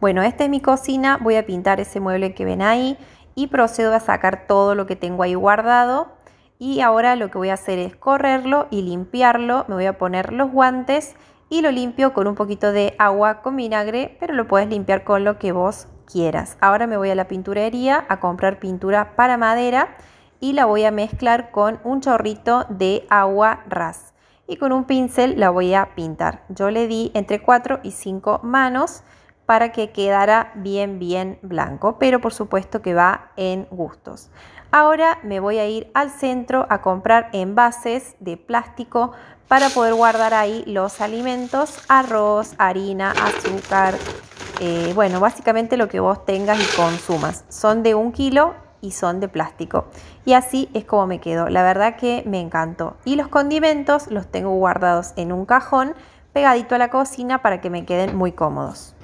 Bueno, esta es mi cocina, voy a pintar ese mueble que ven ahí y procedo a sacar todo lo que tengo ahí guardado. Y ahora lo que voy a hacer es correrlo y limpiarlo. Me voy a poner los guantes y lo limpio con un poquito de agua con vinagre, pero lo puedes limpiar con lo que vos quieras. Ahora me voy a la pinturería a comprar pintura para madera y la voy a mezclar con un chorrito de agua ras. Y con un pincel la voy a pintar. Yo le di entre 4 y 5 manos para que quedara bien, bien blanco, pero por supuesto que va en gustos. Ahora me voy a ir al centro a comprar envases de plástico para poder guardar ahí los alimentos, arroz, harina, azúcar, eh, bueno, básicamente lo que vos tengas y consumas. Son de un kilo y son de plástico. Y así es como me quedo. La verdad que me encantó. Y los condimentos los tengo guardados en un cajón pegadito a la cocina para que me queden muy cómodos.